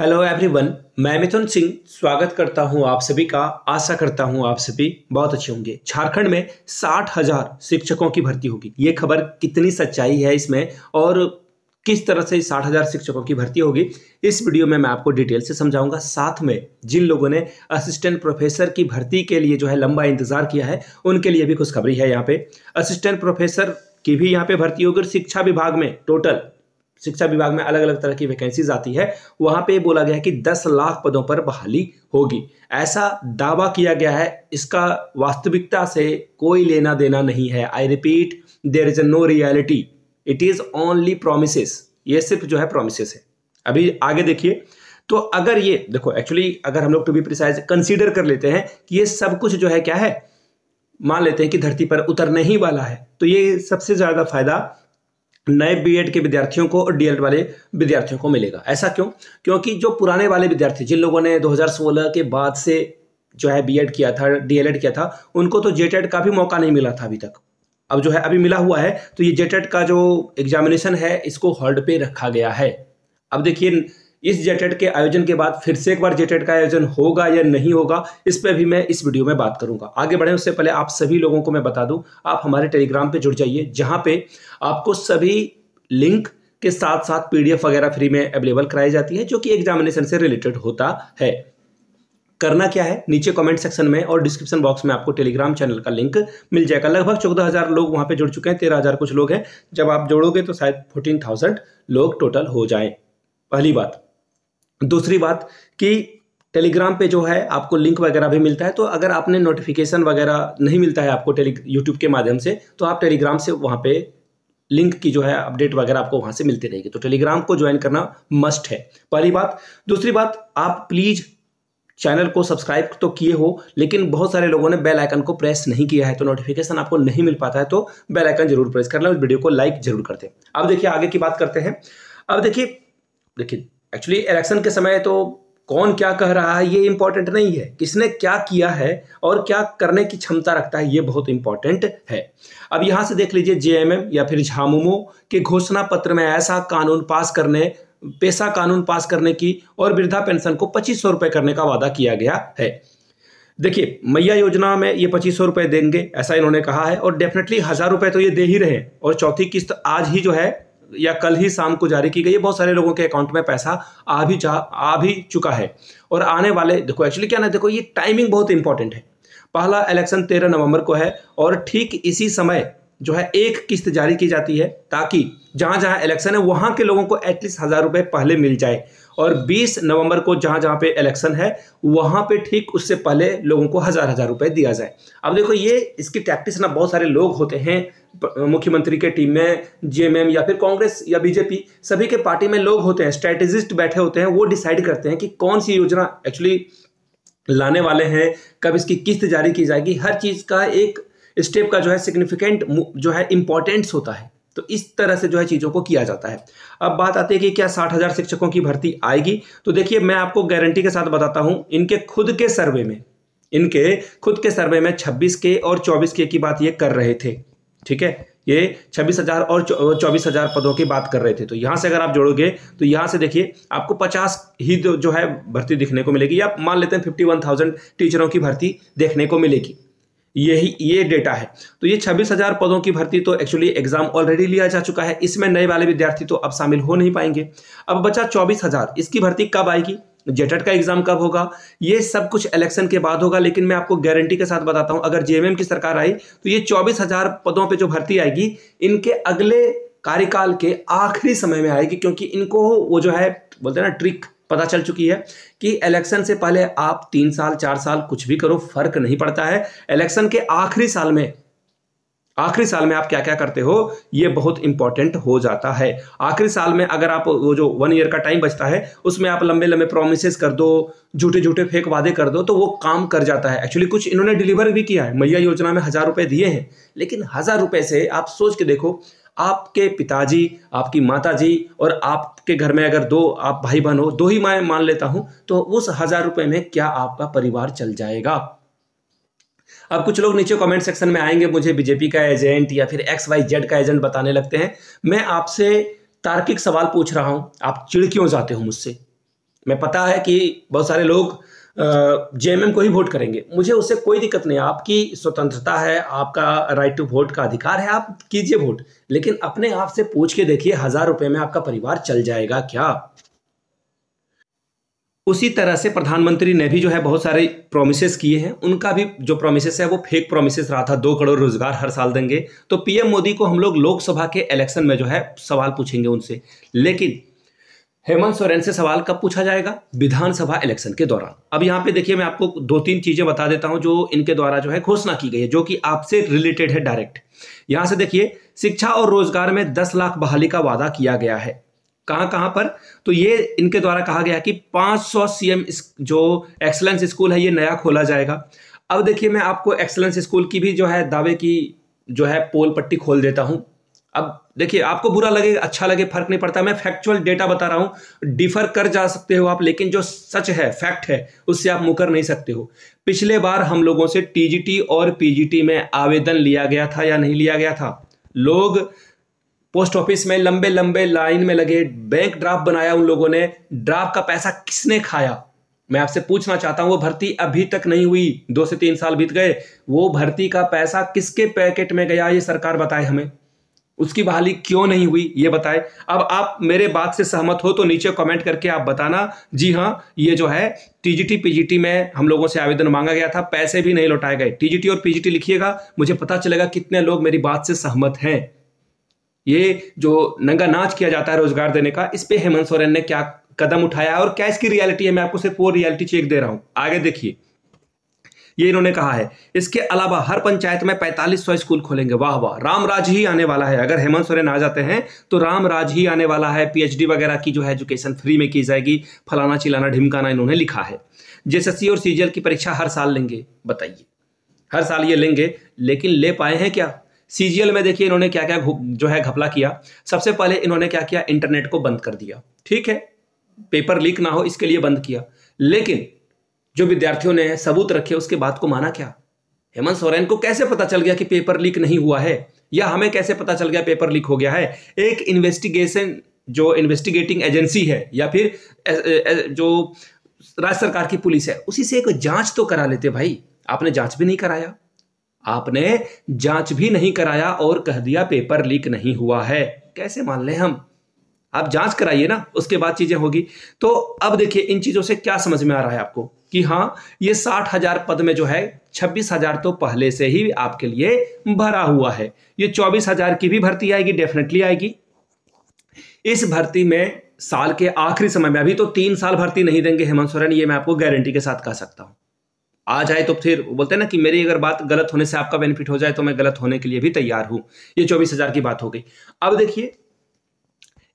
hello everyone मैं मिथुन सिंह स्वागत करता हूं आप सभी का आशा करता हूं आप सभी बहुत अच्छे होंगे झारखंड में साठ हजार शिक्षकों की भर्ती होगी ये खबर कितनी सच्चाई है इसमें और किस तरह से साठ हज़ार शिक्षकों की भर्ती होगी इस वीडियो में मैं आपको डिटेल से समझाऊंगा साथ में जिन लोगों ने असिस्टेंट प्रोफेसर की भर्ती के लिए जो है लंबा इंतजार किया है उनके लिए भी खुशखबरी है यहाँ पे असिस्टेंट प्रोफेसर की भी यहाँ पे भर्ती होगी और शिक्षा विभाग में टोटल शिक्षा विभाग में अलग अलग तरह की वैकेंसीज आती है वहां पे बोला गया है कि 10 लाख पदों पर बहाली होगी ऐसा दावा किया गया है इसका वास्तविकता से कोई लेना देना नहीं है I repeat there is no reality it is only promises ये सिर्फ जो है प्रोमिसेस है अभी आगे देखिए तो अगर ये देखो एक्चुअली अगर हम लोग टू बी प्रिसाइज कंसिडर कर लेते हैं कि ये सब कुछ जो है क्या है मान लेते हैं कि धरती पर उतरने ही वाला है तो ये सबसे ज्यादा फायदा नए बीएड के विद्यार्थियों को और डीएलएड वाले विद्यार्थियों को मिलेगा ऐसा क्यों क्योंकि जो पुराने वाले विद्यार्थी जिन लोगों ने 2016 के बाद से जो है बीएड किया था डीएलएड किया था उनको तो जेटेड का भी मौका नहीं मिला था अभी तक अब जो है अभी मिला हुआ है तो ये जेटेड का जो एग्जामिनेशन है इसको हॉल्ड पे रखा गया है अब देखिए इस जेटेड के आयोजन के बाद फिर से एक बार जेटेड का आयोजन होगा या नहीं होगा इस पर भी मैं इस वीडियो में बात करूंगा आगे बढ़े उससे पहले आप सभी लोगों को मैं बता दूं आप हमारे टेलीग्राम पे जुड़ जाइए जहां पे आपको सभी लिंक के साथ साथ पीडीएफ वगैरह फ्री में अवेलेबल कराई जाती है जो कि एग्जामिनेशन से रिलेटेड होता है करना क्या है नीचे कमेंट सेक्शन में और डिस्क्रिप्शन बॉक्स में आपको टेलीग्राम चैनल का लिंक मिल जाएगा लगभग चौदह हज़ार लोग वहां पे जुड़ चुके हैं तेरह हज़ार कुछ लोग हैं जब आप जोड़ोगे तो शायद फोर्टीन थाउजेंड लोग टोटल हो जाएं पहली बात दूसरी बात कि टेलीग्राम पे जो है आपको लिंक वगैरह भी मिलता है तो अगर आपने नोटिफिकेशन वगैरह नहीं मिलता है आपको टेली यूट्यूब के माध्यम से तो आप टेलीग्राम से वहाँ पे लिंक की जो है अपडेट वगैरह आपको वहाँ से मिलती रहेगी तो टेलीग्राम को ज्वाइन करना मस्ट है पहली बात दूसरी बात आप प्लीज़ चैनल को सब्सक्राइब तो किए हो लेकिन बहुत सारे लोगों ने बेल आइकन को प्रेस नहीं किया है तो नोटिफिकेशन आपको नहीं मिल पाता है तो बेल आइकन जरूर प्रेस कर लें और वीडियो को लाइक जरूर कर दें अब देखिए आगे की बात करते हैं अब देखिए देखिए एक्चुअली इलेक्शन के समय तो कौन क्या कह रहा है ये इम्पोर्टेंट नहीं है किसने क्या किया है और क्या करने की क्षमता रखता है ये बहुत इंपॉर्टेंट है अब यहाँ से देख लीजिए जेएमएम या फिर झामुमो के घोषणा पत्र में ऐसा कानून पास करने पेशा कानून पास करने की और वृद्धा पेंशन को पच्चीस सौ रुपये करने का वादा किया गया है देखिए मैया योजना में ये पच्चीस सौ रुपये देंगे ऐसा इन्होंने कहा है और डेफिनेटली हज़ार रुपये तो ये दे ही रहे और चौथी किस्त आज ही जो है या कल ही शाम को जारी की गई है बहुत सारे लोगों के अकाउंट में पैसा आ भी जा आ भी चुका है और आने वाले देखो एक्चुअली क्या ना देखो ये टाइमिंग बहुत इंपॉर्टेंट है पहला इलेक्शन तेरह नवंबर को है और ठीक इसी समय जो है एक किस्त जारी की जाती है ताकि जहां जहां इलेक्शन है वहां के लोगों को एटलीस्ट हज़ार रुपए पहले मिल जाए और 20 नवंबर को जहां जहां पे इलेक्शन है वहां पे ठीक उससे पहले लोगों को हजार हजार रुपए दिया जाए अब देखो ये इसकी टैक्टिस ना बहुत सारे लोग होते हैं मुख्यमंत्री के टीम में जेएमएम या फिर कांग्रेस या बीजेपी सभी के पार्टी में लोग होते हैं स्ट्रेटेजिस्ट बैठे होते हैं वो डिसाइड करते हैं कि कौन सी योजना एक्चुअली लाने वाले हैं कब इसकी किस्त जारी की जाएगी हर चीज़ का एक स्टेप का जो है सिग्निफिकेंट जो है इंपॉर्टेंस होता है तो इस तरह से जो है चीज़ों को किया जाता है अब बात आती है कि क्या साठ हज़ार शिक्षकों की भर्ती आएगी तो देखिए मैं आपको गारंटी के साथ बताता हूँ इनके खुद के सर्वे में इनके खुद के सर्वे में छब्बीस के और चौबीस के की बात ये कर रहे थे ठीक है ये छब्बीस हज़ार और चौबीस हज़ार पदों की बात कर रहे थे तो यहाँ से अगर आप जोड़ोगे तो यहाँ से देखिए आपको पचास ही जो है भर्ती दिखने को मिलेगी या मान लेते हैं फिफ्टी वन थाउजेंड टीचरों की भर्ती देखने को मिलेगी यही ये डेटा है तो ये छब्बीस हजार पदों की भर्ती तो एक्चुअली एग्जाम ऑलरेडी लिया जा चुका है इसमें नए वाले विद्यार्थी तो अब शामिल हो नहीं पाएंगे अब बचा चौबीस हजार इसकी भर्ती कब आएगी जेटेट e का एग्जाम कब होगा ये सब कुछ इलेक्शन के बाद होगा लेकिन मैं आपको गारंटी के साथ बताता हूं अगर जेएमएम की सरकार आई तो ये चौबीस हजार पदों पर जो भर्ती आएगी इनके अगले कार्यकाल के आखिरी समय में आएगी क्योंकि इनको वो जो है बोलते हैं ना ट्रिक पता चल चुकी है कि इलेक्शन से पहले आप तीन साल चार साल कुछ भी करो फर्क नहीं पड़ता है इलेक्शन के आखिरी साल में आखिरी साल में आप क्या क्या करते हो यह बहुत इंपॉर्टेंट हो जाता है आखिरी साल में अगर आप वो जो वन ईयर का टाइम बचता है उसमें आप लंबे लंबे प्रोमिस कर दो झूठे झूठे फेक वादे कर दो तो वो काम कर जाता है एक्चुअली कुछ इन्होंने डिलीवर भी किया है मैया योजना में हज़ार रुपए दिए हैं लेकिन हज़ार रुपए से आप सोच के देखो आपके पिताजी आपकी माताजी और आपके घर में अगर दो आप भाई बहन हो दो ही माए मान लेता हूं तो उस हजार रुपए में क्या आपका परिवार चल जाएगा अब कुछ लोग नीचे कमेंट सेक्शन में आएंगे मुझे बीजेपी का एजेंट या फिर एक्स वाई जेड का एजेंट बताने लगते हैं मैं आपसे तार्किक सवाल पूछ रहा हूं आप चिड़ क्यों जाते हो मुझसे मैं पता है कि बहुत सारे लोग जेएमएम को ही वोट करेंगे मुझे उससे कोई दिक्कत नहीं आपकी स्वतंत्रता है आपका राइट टू वोट का अधिकार है आप कीजिए वोट लेकिन अपने आप से पूछ के देखिए हजार रुपए में आपका परिवार चल जाएगा क्या उसी तरह से प्रधानमंत्री ने भी जो है बहुत सारे प्रोमिसेस किए हैं उनका भी जो प्रोमिसेस है वो फेक प्रोमिसेस रहा था दो करोड़ रोजगार हर साल देंगे तो पीएम मोदी को हम लोग लोकसभा के इलेक्शन में जो है सवाल पूछेंगे उनसे लेकिन हेमंत सोरेन से सवाल कब पूछा जाएगा विधानसभा इलेक्शन के दौरान अब यहाँ पे देखिए मैं आपको दो तीन चीजें बता देता हूँ जो इनके द्वारा जो है घोषणा की गई है जो कि आपसे रिलेटेड है डायरेक्ट यहाँ से देखिए शिक्षा और रोजगार में दस लाख बहाली का वादा किया गया है कहाँ कहाँ पर तो ये इनके द्वारा कहा गया कि 500 सीएम जो एक्सलेंस स्कूल है ये नया खोला जाएगा अब देखिए मैं आपको एक्सलेंस स्कूल की भी जो है दावे की जो है पोल पट्टी खोल देता हूँ अब देखिए आपको बुरा लगे अच्छा लगे फर्क नहीं पड़ता मैं फैक्चुअल डेटा बता रहा हूं डिफर कर जा सकते हो आप लेकिन जो सच है फैक्ट है उससे आप मुकर नहीं सकते हो पिछले बार हम लोगों से टीजीटी और पीजीटी में आवेदन लिया गया था या नहीं लिया गया था लोग पोस्ट ऑफिस में लंबे लंबे लाइन में लगे बैंक ड्राफ्ट बनाया उन लोगों ने ड्राफ्ट का पैसा किसने खाया मैं आपसे पूछना चाहता हूं वो भर्ती अभी तक नहीं हुई दो से तीन साल बीत गए वो भर्ती का पैसा किसके पैकेट में गया ये सरकार बताए हमें उसकी बहाली क्यों नहीं हुई ये बताएं अब आप मेरे बात से सहमत हो तो नीचे कमेंट करके आप बताना जी हाँ ये जो है टीजीटी पीजीटी में हम लोगों से आवेदन मांगा गया था पैसे भी नहीं लौटाए गए टीजीटी और पीजीटी लिखिएगा मुझे पता चलेगा कितने लोग मेरी बात से सहमत हैं ये जो नंगा नाच किया जाता है रोजगार देने का इस पर हेमंत सोरेन ने क्या कदम उठाया और क्या इसकी रियलिटी है मैं आपको सिर्फ वो रियलिटी चेक दे रहा हूं आगे देखिए ये इन्होंने कहा है इसके अलावा हर पंचायत में पैंतालीस सौ स्कूल खोलेंगे वाह वाह रामराज ही आने वाला है अगर हेमंत सोरेन आ जाते हैं तो रामराज ही आने वाला है पीएचडी वगैरह की जो है एजुकेशन फ्री में की जाएगी फलाना चिलाना ढिमकाना इन्होंने लिखा है जेएसएससी और सीजीएल की परीक्षा हर साल लेंगे बताइए हर साल ये लेंगे लेकिन ले पाए हैं क्या सीजीएल में देखिए इन्होंने क्या क्या जो है घपला किया सबसे पहले इन्होंने क्या किया इंटरनेट को बंद कर दिया ठीक है पेपर लीक ना हो इसके लिए बंद किया लेकिन जो विद्यार्थियों ने सबूत रखे उसके बात को माना क्या हेमंत सोरेन को कैसे पता चल गया कि पेपर लीक नहीं हुआ है या हमें कैसे पता चल गया पेपर लीक हो गया है एक इन्वेस्टिगेशन जो इन्वेस्टिगेटिंग एजेंसी है या फिर जो राज्य सरकार की पुलिस है उसी से एक जांच तो करा लेते भाई आपने जांच भी नहीं कराया आपने जांच भी नहीं कराया और कह दिया पेपर लीक नहीं हुआ है कैसे मान लें हम आप जांच कराइए ना उसके बाद चीजें होगी तो अब देखिए इन चीजों से क्या समझ में आ रहा है आपको कि हाँ ये साठ हजार पद में जो है छब्बीस हजार तो पहले से ही आपके लिए भरा हुआ है ये चौबीस हजार की भी भर्ती आएगी डेफिनेटली आएगी इस भर्ती में साल के आखिरी समय में अभी तो तीन साल भर्ती नहीं देंगे हेमंत सोरेन ये मैं आपको गारंटी के साथ कह सकता हूं आ जाए तो फिर बोलते हैं ना कि मेरी अगर बात गलत होने से आपका बेनिफिट हो जाए तो मैं गलत होने के लिए भी तैयार हूं ये चौबीस हजार की बात हो गई अब देखिए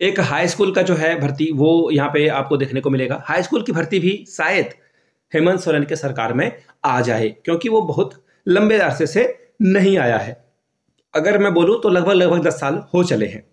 एक हाई स्कूल का जो है भर्ती वो यहाँ पे आपको देखने को मिलेगा हाई स्कूल की भर्ती भी शायद हेमंत सोरेन के सरकार में आ जाए क्योंकि वो बहुत लंबे अरसे से नहीं आया है अगर मैं बोलूँ तो लगभग लगभग दस साल हो चले हैं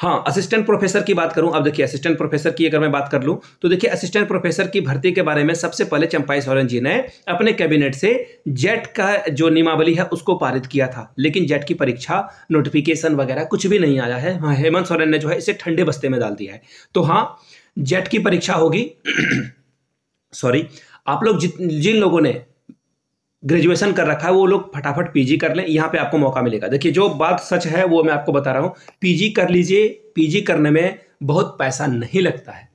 हाँ असिस्टेंट प्रोफेसर की बात करूं अब देखिए असिस्टेंट प्रोफेसर की अगर मैं बात कर लूं तो देखिए असिस्टेंट प्रोफेसर की भर्ती के बारे में सबसे पहले चंपाई सोरेन जी ने अपने कैबिनेट से जेट का जो नियमावली है उसको पारित किया था लेकिन जेट की परीक्षा नोटिफिकेशन वगैरह कुछ भी नहीं आया है हाँ, हेमंत सोरेन ने जो है इसे ठंडे बस्ते में डाल दिया है तो हाँ जेट की परीक्षा होगी सॉरी आप लोग जिन लोगों ने ग्रेजुएशन कर रखा है वो लोग फटाफट पीजी कर लें यहाँ पे आपको मौका मिलेगा देखिए जो बात सच है वो मैं आपको बता रहा हूँ पीजी कर लीजिए पीजी करने में बहुत पैसा नहीं लगता है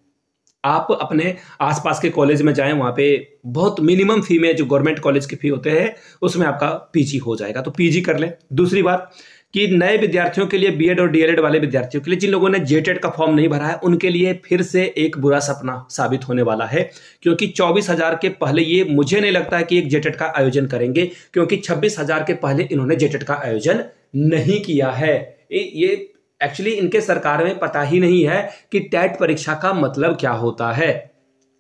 आप अपने आसपास के कॉलेज में जाएं वहाँ पे बहुत मिनिमम फी में जो गवर्नमेंट कॉलेज की फ़ी होते हैं उसमें आपका पीजी हो जाएगा तो पीजी कर लें दूसरी बात कि नए विद्यार्थियों के लिए बीएड और डीएलएड वाले विद्यार्थियों के लिए जिन लोगों ने जेटेड का फॉर्म नहीं भरा है उनके लिए फिर से एक बुरा सपना साबित होने वाला है क्योंकि चौबीस हजार के पहले ये मुझे नहीं लगता है कि एक जेटेड का आयोजन करेंगे क्योंकि छब्बीस हजार के पहले इन्होंने जेटेड का आयोजन नहीं किया है ये एक्चुअली इनके सरकार में पता ही नहीं है कि टैट e परीक्षा का मतलब क्या होता है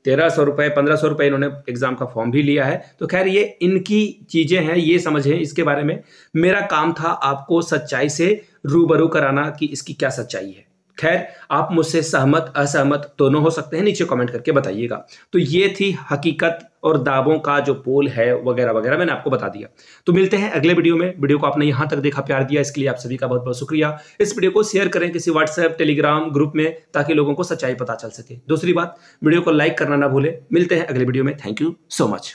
तेरह सौ रुपये पंद्रह सौ रुपये इन्होंने एग्ज़ाम का फॉर्म भी लिया है तो खैर ये इनकी चीज़ें हैं ये समझें इसके बारे में मेरा काम था आपको सच्चाई से रूबरू कराना कि इसकी क्या सच्चाई है खैर आप मुझसे सहमत असहमत दोनों हो सकते हैं नीचे कमेंट करके बताइएगा तो ये थी हकीकत और दावों का जो पोल है वगैरह वगैरह मैंने आपको बता दिया तो मिलते हैं अगले वीडियो में वीडियो को आपने यहां तक देखा प्यार दिया इसके लिए आप सभी का बहुत बहुत शुक्रिया इस वीडियो को शेयर करें किसी व्हाट्सएप टेलीग्राम ग्रुप में ताकि लोगों को सच्चाई पता चल सके दूसरी बात वीडियो को लाइक करना ना भूले मिलते हैं अगले वीडियो में थैंक यू सो मच